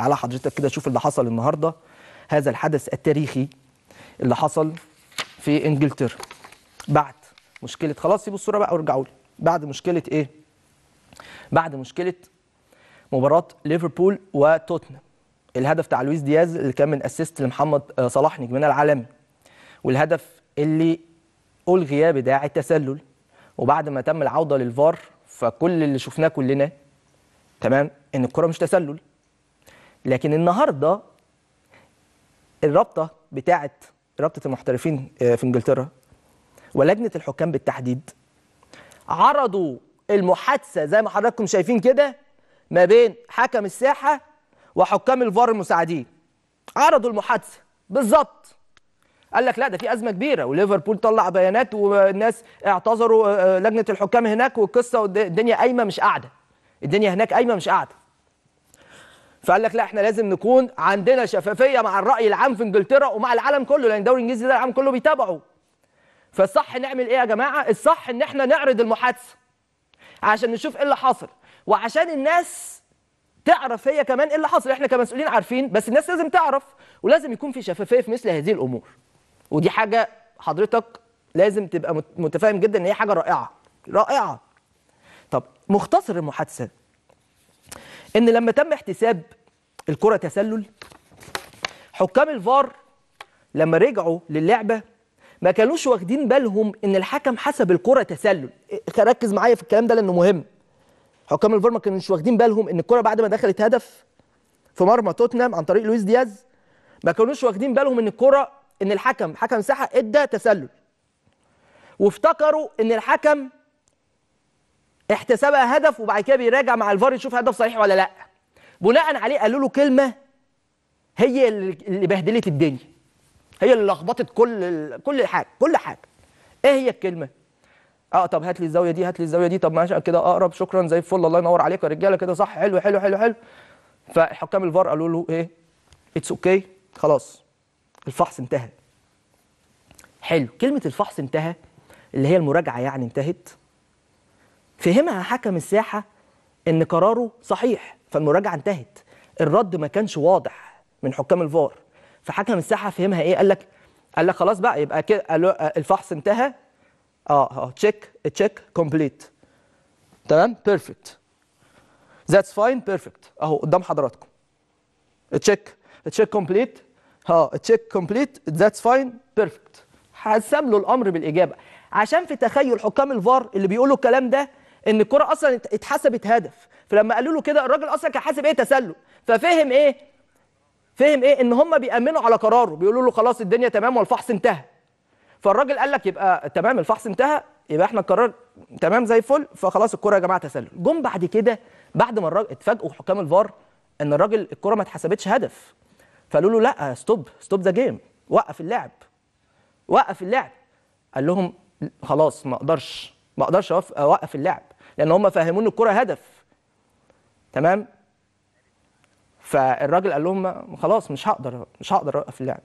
تعالى حضرتك كده شوف اللي حصل النهارده هذا الحدث التاريخي اللي حصل في انجلترا بعد مشكله خلاص سيبوا الصوره بقى وارجعوا لي بعد مشكله ايه بعد مشكله مباراه ليفربول وتوتنهام الهدف بتاع لويس دياز اللي كان من اسيست لمحمد آه، صلاح نجمنا العالمي والهدف اللي الغي بداعي التسلل وبعد ما تم العوده للفار فكل اللي شفناه كلنا تمام ان الكره مش تسلل لكن النهارده الرابطه بتاعه رابطه المحترفين آه، في انجلترا ولجنه الحكام بالتحديد عرضوا المحادثه زي ما حضراتكم شايفين كده ما بين حكم الساحه وحكام الفار المساعدين عرضوا المحادثه بالظبط قال لك لا ده في ازمه كبيره وليفربول طلع بيانات والناس اعتذروا آه، آه، لجنه الحكام هناك والقصه الدنيا قايمه مش قاعده الدنيا هناك قايمه مش قاعده فقال لك لا احنا لازم نكون عندنا شفافيه مع الراي العام في انجلترا ومع العالم كله لان الدوري الانجليزي ده العالم كله بيتابعه فالصح نعمل ايه يا جماعه الصح ان احنا نعرض المحادثه عشان نشوف ايه اللي حصل وعشان الناس تعرف هي كمان ايه اللي حصل احنا كمسؤولين عارفين بس الناس لازم تعرف ولازم يكون في شفافيه في مثل هذه الامور ودي حاجه حضرتك لازم تبقى متفاهم جدا ان هي حاجه رائعه رائعه طب مختصر المحادثه ان لما تم احتساب الكره تسلل حكام الفار لما رجعوا للعبه ما كانوش واخدين بالهم ان الحكم حسب الكره تسلل إيه، ركز معايا في الكلام ده لانه مهم حكام الفار ما كانوش واخدين بالهم ان الكره بعد ما دخلت هدف في مرمى توتنهام عن طريق لويس دياز ما كانوش واخدين بالهم ان الكره ان الحكم حكم ساحه ادى تسلل وافتكروا ان الحكم احتسبها هدف وبعد كده بيراجع مع الفار يشوف هدف صحيح ولا لا بناء عليه قالوا له كلمه هي اللي بهدلت الدنيا هي اللي لخبطت كل كل حاجه كل حاجه ايه هي الكلمه اه طب هات لي الزاويه دي هات لي الزاويه دي طب ماشي كده اقرب شكرا زي الفل الله ينور عليك يا رجاله كده صح حلو حلو حلو حلو فحكام الفار قالوا له ايه اتس اوكي okay. خلاص الفحص انتهى حلو كلمه الفحص انتهى اللي هي المراجعه يعني انتهت فهمها حكم الساحه ان قراره صحيح فالمراجعه انتهت الرد ما كانش واضح من حكام الفار فحكم الساحه فهمها ايه قال لك قال لك خلاص بقى يبقى كده آه، الفحص انتهى اه اه تشيك تشيك كومبليت تمام بيرفكت ذاتس فاين بيرفكت اهو قدام حضراتكم تشيك تشيك كومبليت اه تشيك كومبليت ذاتس فاين بيرفكت حسم له الامر بالاجابه عشان في تخيل حكام الفار اللي بيقولوا الكلام ده ان الكره اصلا اتحسبت هدف فلما قالوا له كده الراجل اصلا كان حاسب ايه تسلل ففهم ايه فهم ايه ان هم بيامنوا على قراره بيقولوا له خلاص الدنيا تمام والفحص انتهى فالراجل قال لك يبقى تمام الفحص انتهى يبقى احنا القرار تمام زي الفل فخلاص الكره يا جماعه تسلل جم بعد كده بعد ما الراجل اتفاجئوا حكام الفار ان الراجل الكره ما اتحسبتش هدف فقالوا له لا ستوب ستوب ذا جيم وقف اللعب وقف اللعب قال لهم خلاص ما اقدرش ما اقدرش اوقف اللعب لان هم فهموني الكره هدف تمام فالراجل قال لهم خلاص مش هقدر مش هقدر اوقف اللعب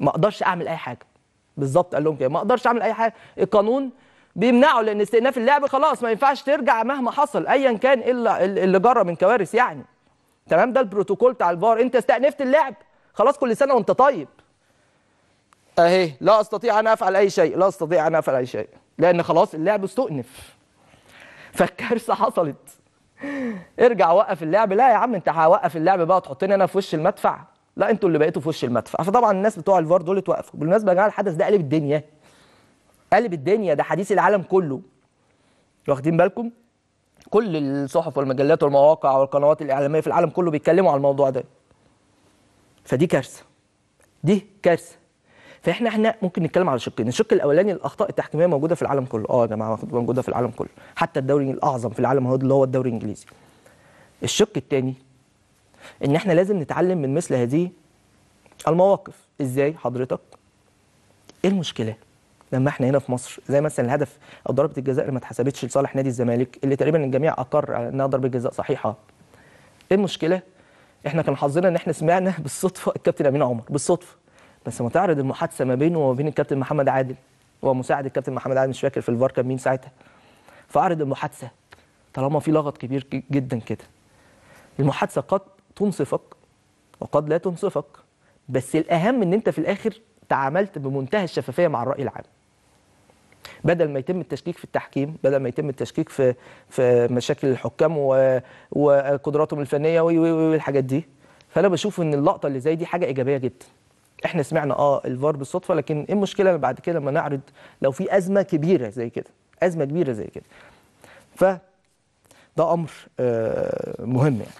ما اقدرش اعمل اي حاجه بالظبط قال لهم كده ما اقدرش اعمل اي حاجه القانون بيمنعه لان استئناف اللعب خلاص ما ينفعش ترجع مهما حصل ايا كان إيه الا إيه اللي جرى من كوارث يعني تمام ده البروتوكول بتاع الفار انت استأنفت اللعب خلاص كل سنه وانت طيب اهي لا استطيع ان افعل اي شيء لا استطيع ان افعل اي شيء لان خلاص اللعب استؤنف فالكارثه حصلت ارجع وقف اللعب لا يا عم انت هوقف اللعب بقى وتحطني انا في وش المدفع لا انتوا اللي بقيتوا في وش المدفع فطبعا الناس بتوع الفار دول اتوقفوا بالمناسبه يا جماعه الحدث ده قلب الدنيا قلب الدنيا ده حديث العالم كله واخدين بالكم كل الصحف والمجلات والمواقع والقنوات الاعلاميه في العالم كله بيتكلموا على الموضوع ده فدي كارثه دي كارثه فاحنا احنا ممكن نتكلم على شقين الشق الاولاني الاخطاء التحكيميه موجوده في العالم كله اه يا جماعه موجوده في العالم كله حتى الدوري الاعظم في العالم هو اللي هو الدوري الانجليزي الشق الثاني ان احنا لازم نتعلم من مثل هذه المواقف ازاي حضرتك ايه المشكله لما احنا هنا في مصر زي مثلا الهدف او ضربه الجزاء اللي ما اتحسبتش لصالح نادي الزمالك اللي تقريبا الجميع اقر انها ضربه جزاء صحيحه ايه المشكله احنا كان حظنا ان احنا سمعنا بالصدفه الكابتن امين عمر بالصدفه بس ما تعرض المحادثه ما بينه وما بين الكابتن محمد عادل هو مساعد الكابتن محمد عادل مش فاكر في الفار كان مين ساعتها فاعرض المحادثه طالما في لغط كبير جدا كده المحادثه قد تنصفك وقد لا تنصفك بس الاهم ان انت في الاخر تعاملت بمنتهى الشفافيه مع الراي العام بدل ما يتم التشكيك في التحكيم بدل ما يتم التشكيك في في مشاكل الحكام و... وقدراتهم الفنيه والحاجات دي فانا بشوف ان اللقطه اللي زي دي حاجه ايجابيه جدا احنا سمعنا اه الفار بالصدفه لكن ايه المشكله بعد كده لما نعرض لو في ازمه كبيره زي كده ازمه كبيره زي كده ف ده امر آه، مهم يعني